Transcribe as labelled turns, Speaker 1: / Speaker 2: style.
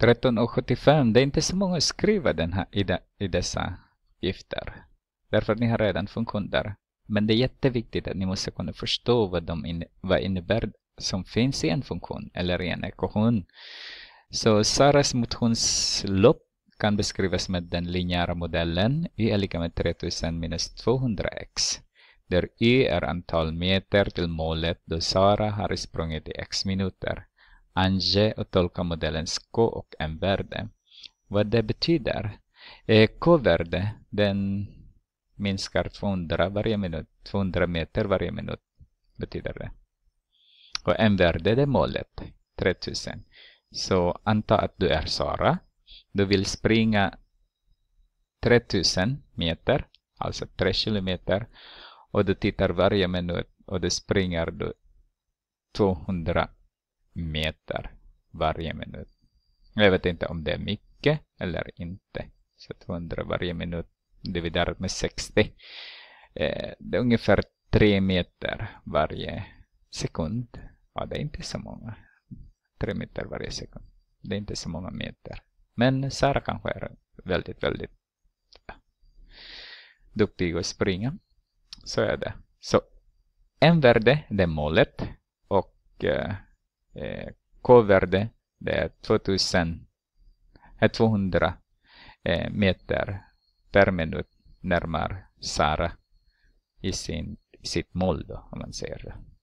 Speaker 1: 13,75, det är inte så många skriva den här, i, de, i dessa uppgifter. Därför att ni har redan funktioner. Men det är jätteviktigt att ni måste kunna förstå vad, de in, vad innebär som finns i en funktion eller i en ekvation. Så Saras motionslopp kan beskrivas med den linjära modellen y är lika med 3000 minus 200x. Där y är antal meter till målet då Sara har sprungit i x minuter ange och tolka modellens K och M-värde. Vad det betyder? Eh, K-värde, den minskar 200 varje minut, 200 meter varje minut betyder det. Och M-värde, det är målet, 3000. Så anta att du är Sara. Du vill springa 3000 meter, alltså 3 kilometer. Och du tittar varje minut och du springer du 200 meter varje minut. Jag vet inte om det är mycket eller inte. Så 200 varje minut dividerat med 60. Eh, det är ungefär 3 meter varje sekund. Ja, det är inte så många. 3 meter varje sekund. Det är inte så många meter. Men Sara kanske är väldigt, väldigt duktig att springa. Så är det. Så en värde, det är målet. Och eh, eh, K-värde det är 2200 eh, eh, meter per minut närmar Sara i sin, sitt mål då, om man säger det.